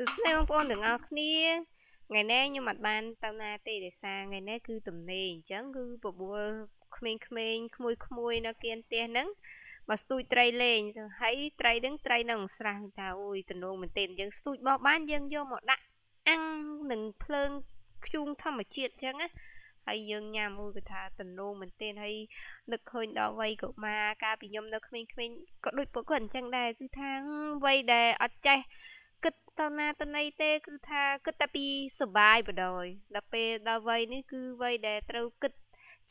សួស្តីបងប្អូនទាំងអស់គ្នាថ្ងៃនេះខ្ញុំអត់បានទៅណាទេដោយសារថ្ងៃនេះគឺទំនេរអញ្ចឹងគឺបបួលក្មេងៗក្មួយក្មួយនៅគៀនផ្ទះហ្នឹងមកស្ទូចត្រីលេងហើយត្រីហ្នឹងត្រីនៅស្រះថាអូយទំនងមែនទេយើងស្ទូចបោះបានយើងយកមកដាក់អាំងនឹងភ្លើងខ្ជូងធម្មជាតិអញ្ចឹងណាហើយយើងញ៉ាំមួយគឺថាតំណងមែនទែនហើយនឹកឃើញដល់វ័យកុមារកាលពីខ្ញុំនៅក្មេងៗក៏ដូចពួកគាត់អញ្ចឹងដែរគឺថាវ័យដែលអត់ចេះគិតទៅណាទៅណីទេគឺថាគិតតែពីសុបាយបដ ாய் ដល់ពេលដល់វ័យនេះគឺវ័យដែលត្រូវគិត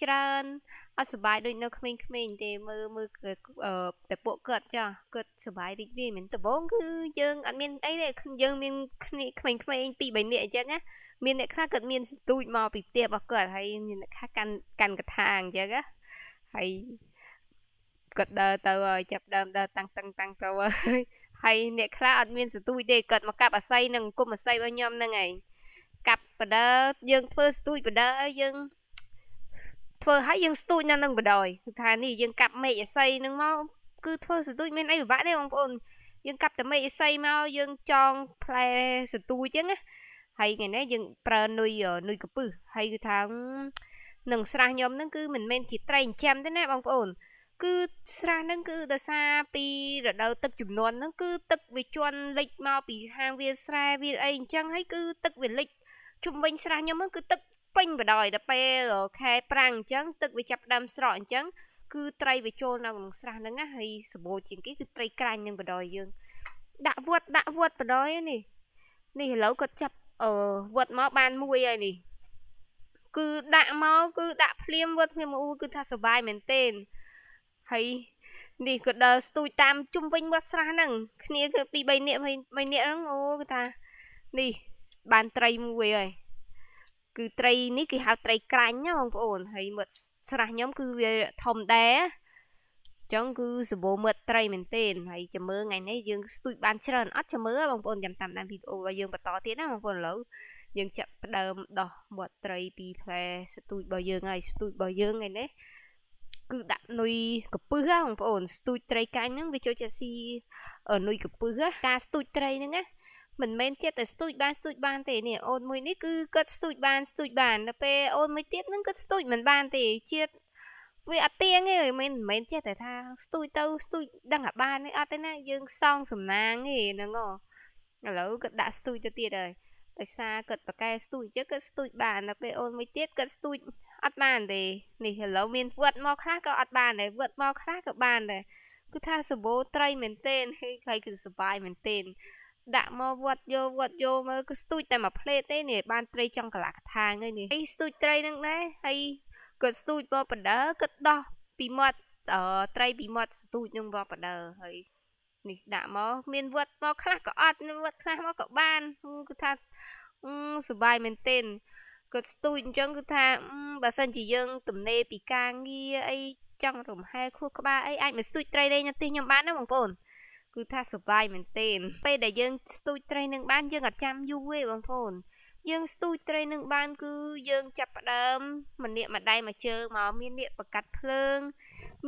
ច្រើនអត់សុបាយដូចនៅក្មេងៗទេមើលមើលតែពួកគាត់ចាស់គាត់សុបាយរីករាយមែនដំបូងគឺយើងអត់មានអីទេយើងមានគ្នាក្មេងៗ2 3នាក់អញ្ចឹងណាមានអ្នកខ្លះគាត់មានសន្ទូចមកពីផ្ទះរបស់គាត់ហើយមានអ្នកខ្លះកាន់កាន់កថាអញ្ចឹងណាហើយគាត់ដើរទៅចាប់ដើមដើរតាំងតាំងតាំងទៅហើយហើយអ្នកខ្លះអត់មានសន្ទូចទេគាត់មកកាប់អាស័យនឹងគុំអាស័យរបស់ខ្ញុំហ្នឹងឯងកាប់បដើយើងធ្វើសន្ទូចបដើយើងធ្វើឲ្យយើងស្ទូចនៅនឹងបដ ாய் គឺថានេះយើងកាប់មេឃអស័យនឹងមកគឺធ្វើសន្ទូចមានអីពិបាកទេបងប្អូន យើងកាប់តែមេឃអស័យមកយើងចងផ្លែសន្ទូចចឹងណាហើយថ្ងៃនេះយើង ប្រើនុយនុយកពឹសហើយគឺថានឹងស្រះខ្ញុំនឹងគឺមិនមែនជាត្រីចិញ្ចាំទេណាបងប្អូនគឺស្រះហ្នឹងគឺដោយសារពីរដូវទឹកចំនួនហ្នឹងគឺទឹកវាជន់លិចមកពីហាងវាលស្រែវាអីអញ្ចឹងហើយគឺទឹកវាលិចជុំវិញស្រះខ្ញុំហ្នឹងគឺទឹកពេញបដ ாய் ដល់ពេលខែប្រាំងអញ្ចឹងទឹកវាចាប់ដើមស្រកអញ្ចឹងគឺត្រីវាចូលនៅក្នុងស្រះហ្នឹងណាហើយសម្បូរជាងគេគឺត្រីក្រាញ់នឹងបដ ாய் យើងដាក់វត្តដាក់វត្តបដ ாய் នេះនេះឥឡូវគាត់ចាប់អឺវត្តមកបានមួយហើយនេះគឺដាក់មកគឺដាក់ភ្លាមវត្តខ្ញុំអ៊ូគឺថាសុបាយមែនទេហើយនេះក៏ដើរស្ទូចតាមជុំវិញវត្តស្រះហ្នឹងគ្នាគឺពីរ3នាក់3នាក់ហ្នឹងអូគឺថានេះបានត្រីមួយហើយគឺត្រីនេះគេហៅត្រីក្រាញ់ណាបងប្អូនហើយមាត់ស្រះខ្ញុំគឺវាធំដែរចឹងគឺសម្បូរមាត់ត្រីមែនទែនហើយចាំមើលថ្ងៃនេះយើងស្ទូចបានច្រើនអត់ចាំមើលបងប្អូនចាំតាមដានវីដេអូរបស់យើងបន្តទៀតណាបងប្អូនឥឡូវយើងចាប់ផ្ដើមដោះមាត់ត្រីពីផ្លែស្ទូចរបស់យើងហើយស្ទូចរបស់យើងថ្ងៃនេះគឺដាក់នុយកពឹសបងប្អូនស្ទូចត្រីកាញ់ហ្នឹងវាចូលជាស៊ីនុយកពឹសការស្ទូចត្រីហ្នឹងណាមិនមែនចិត្តតែស្ទូចបានស្ទូចបានទេនេះអូនមួយនេះគឺគាត់ស្ទូចបានស្ទូចបានដល់ពេលអូនមួយទៀតហ្នឹងគាត់ស្ទូចមិនបានទេជាតិវាអត់ទៀងទេមិនមែនចេះតែថាស្ទូចទៅស្ទូចដឹងអាបានទេអត់ទេណាយើងសងសំណាងទេហ្នឹងហ៎ឥឡូវគាត់ដាក់ស្ទូចទៅទៀតហើយដោយសារគាត់ប្រកែស្ទូចចឹងគាត់ស្ទូចបានដល់ពេលអូនមួយទៀតគាត់ស្ទូចអត់បានទេនេះឥឡូវមានវត្តមកខ្លះក៏អត់បានដែរវត្តមកខ្លះក៏បានដែរគឺថាសម្បូរត្រីមែនទែនហើយគេគឺសុបាយមែនទែនដាក់មកវត្តយកវត្តយកមើលគឺស្ទូចតែមួយផ្លេតទេនេះបានត្រីចង់កលាកថាងហើយនេះស្ទូចត្រីនឹងដែរហើយគាត់ស្ទូចមកបណ្ដើគាត់ដោះពីមាត់ត្រីពីមាត់ស្ទូចនឹងមកបណ្ដើហើយនេះដាក់មកមានវត្តមកខ្លះក៏អត់វត្តខ្លះមកក៏បានគឺថាសុបាយមែនទែនគាត់ស្ទូចអញ្ចឹងគឺថាបើសិនជាយើងទំនេរពីការងារអីចង់រំហែខួរក្បាលអីអាចមកស្ទូចត្រីលេងនៅទីខ្ញុំបានណាបងប្អូនគឺថាសុបាយមែនទេពេលដែលយើងស្ទូចត្រីនឹងបានយើងអត់ចាំយូរទេបងប្អូនយើងស្ទូចត្រីនឹងបានគឺយើងចាប់ផ្ដើមម្នាក់ម្ដាយមកជើងមកមាននាកបកាត់ភ្លើង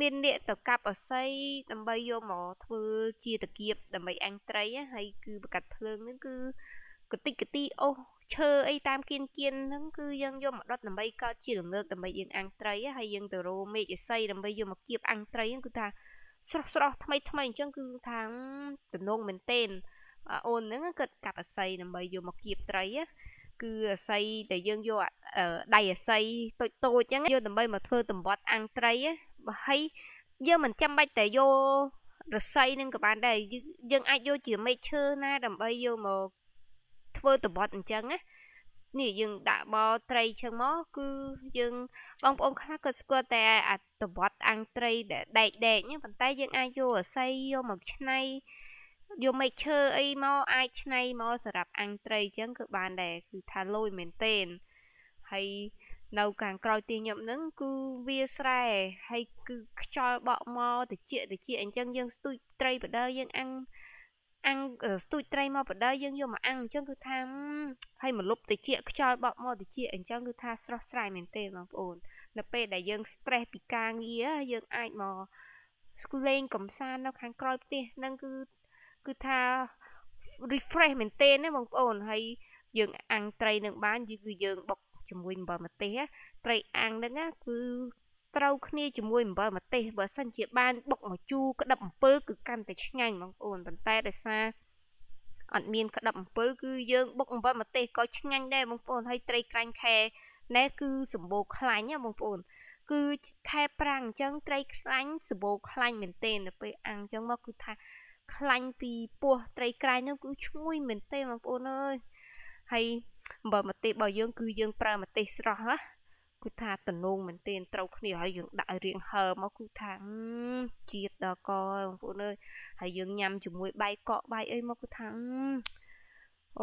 មាននាកទៅកាប់អស័យដើម្បីយកមកធ្វើជាតគៀបដើម្បីអាំងត្រីហើយគឺបកាត់ភ្លើងនឹងគឺកតិកតិអូសឈើអីតាមគៀនគៀនហ្នឹងគឺយើងយកមកដុតដើម្បីកើតជាល្ងើកដើម្បីយើងអាំងត្រីហើយយើងទៅរោមេឃអេសីដើម្បីយកមកគៀបអាំងត្រីហ្នឹងគឺថាស្រស់ស្រស់ថ្មីថ្មីអញ្ចឹងគឺថាតំណងមែនទែនអូនហ្នឹងគាត់កាប់អស័យដើម្បីយកមកគៀបត្រីគឺអស័យដែលយើងយកដៃអស័យតូចតូចអញ្ចឹងយកដើម្បីមកធ្វើតំបត់អាំងត្រីបើហើយយើងមិនចាំបាច់តែយករស័យនឹងក៏បានដែរយើងអាចយកជាមេឈើណាដើម្បីយកមកធ្វើតបតអញ្ចឹងណានេះយើងដាក់បត្រីចឹងមកគឺយើងបងប្អូនខ្លះក៏ស្គាល់តែអាតបតអាំងត្រីដែលដែកដែកហ្នឹងប៉ុន្តែយើងអាចយកអស័យយកមកឆ្នៃយកមេឈើអីមកអាចឆ្នៃមកសម្រាប់អាំងត្រីចឹងគឺបានដែរគឺថាលុយមែនទេហើយនៅខាងក្រោយទីខ្ញុំហ្នឹងគឺវាស្រែហើយគឺខ្យល់បក់មកតិចតិចអញ្ចឹងយើងស្ទូចត្រីបដៅយើងអាំងអាំងស្ទូចត្រីមកបដៅយើងយកមកអាំងអញ្ចឹងគឺថាហើយមកលុបតិចខ្យល់បក់មកតិចអញ្ចឹងគឺថាស្រស់ស្រាយមែនទេ បងប្អូននៅពេលដែលយើង stress ពីការងារយើង អាចមកលេងកំសាន្តនៅខាងក្រោយផ្ទះនឹងគឺគឺថា refresh មែនទេណាបងប្អូនហើយយើងអាំងត្រីនឹងបានគឺយើងបុកជាមួយអំបិលម្ទេសត្រីអាំងហ្នឹងគឺត្រូវគ្នាជាមួយអំបិលម្ទេសបើសិនជាបានបុកមកជូរក្តឹបអំពិលគឺកាន់តែឆ្ងាញ់បងប្អូនប៉ុន្តែដោយសារអត់មានក្តឹបអំពិលគឺយើង បុកអំបិលម្ទេសក៏ឆ្ងាញ់ដែរបងប្អូនហើយត្រីក្រាញ់ខែណែគឺសម្បូរខ្លាញ់ណាបងប្អូនគឺខែប្រាំងអញ្ចឹងត្រីខ្លាញ់សម្បូរខ្លាញ់មែនទែនទៅពេលអាំងអញ្ចឹងមកគឺថាខ្លាញ់ពីពោះត្រីក្រាញ់នោះគឺឈ្ងុយមែនទេបងប្អូនអើយហើយអំបិលម្ទេសរបស់យើងគឺយើងប្រើម្ទេសស្រស់ណាគឺថាតំណងមែនទែនត្រូវគ្នាហើយយើងដាក់ឲ្យរៀងហឺមកគឺថាជាតិដល់កបងប្អូនអើយហើយយើងញ៉ាំជាមួយបាយកក់បាយអីមកគឺថា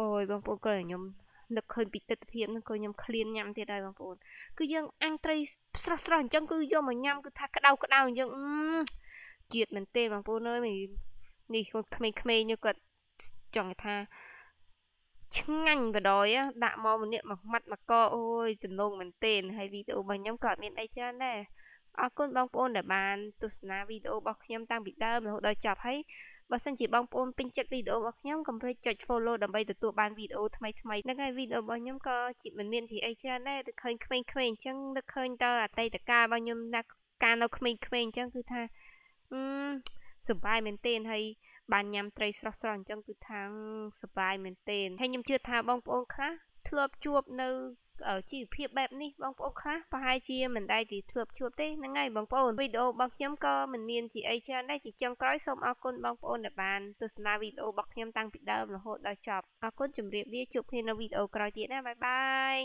អូយបងប្អូនក៏ខ្ញុំនឹកឃើញពីទស្សនភាពហ្នឹងក៏ខ្ញុំឃ្លានញ៉ាំទៀតហើយបងប្អូនគឺយើងអាំងត្រីស្រស់ស្រស់អញ្ចឹងគឺយកមកញ៉ាំគឺថាក្តៅក្តៅអញ្ចឹងជាតិមែនទេបងប្អូនអើយនេះខ្លួនក្មេងៗនេះគាត់ចង់ថាឆ្ងាញ់បដ ாய் ដាក់មកម្នាក់មកម៉ាត់មកកអូយទំនងមែនទែនហើយវីដេអូរបស់ខ្ញុំក៏អត់មានអីច្រើនដែរអរគុណបងប្អូនដែលបានទស្សនាវីដេអូរបស់ខ្ញុំតាំងពីដើមរហូតដល់ចប់ហើយបើសិនជាបងប្អូនពេញចិត្តវីដេអូរបស់ខ្ញុំកុំភ្លេចចុច follow ដើម្បីទទួលបានវីដេអូថ្មីថ្មីហ្នឹងហើយវីដេអូរបស់ខ្ញុំក៏ជាមិនមានជាអីច្រើនដែរតែឃើញក្មេងៗអញ្ចឹងនឹកឃើញទៅអតីតកាលរបស់ខ្ញុំណាកាលនៅក្មេងៗអញ្ចឹងគឺថាអឺសុបាយមែនទែនហើយបានញ៉ាំត្រីស្រស់ៗអញ្ចឹងគឺថាសប្បាយមែនទែនហើយខ្ញុំជឿថាបងប្អូនខ្លះធ្លាប់ជួបនៅជីវភាពបែបនេះបងប្អូនខ្លះប្រហែលជាមិនដែលជាធ្លាប់ជួបទេហ្នឹងហើយបងប្អូនវីដេអូរបស់ខ្ញុំក៏មិនមានជាអីច្រើនដែរជាចុងក្រោយសូមអរគុណបងប្អូនដែលបានទស្សនាវីដេអូរបស់ខ្ញុំតាំងពីដើមរហូតដល់ចប់អរគុណជម្រាបលាជួបគ្នានៅវីដេអូក្រោយទៀតណាបាយបាយ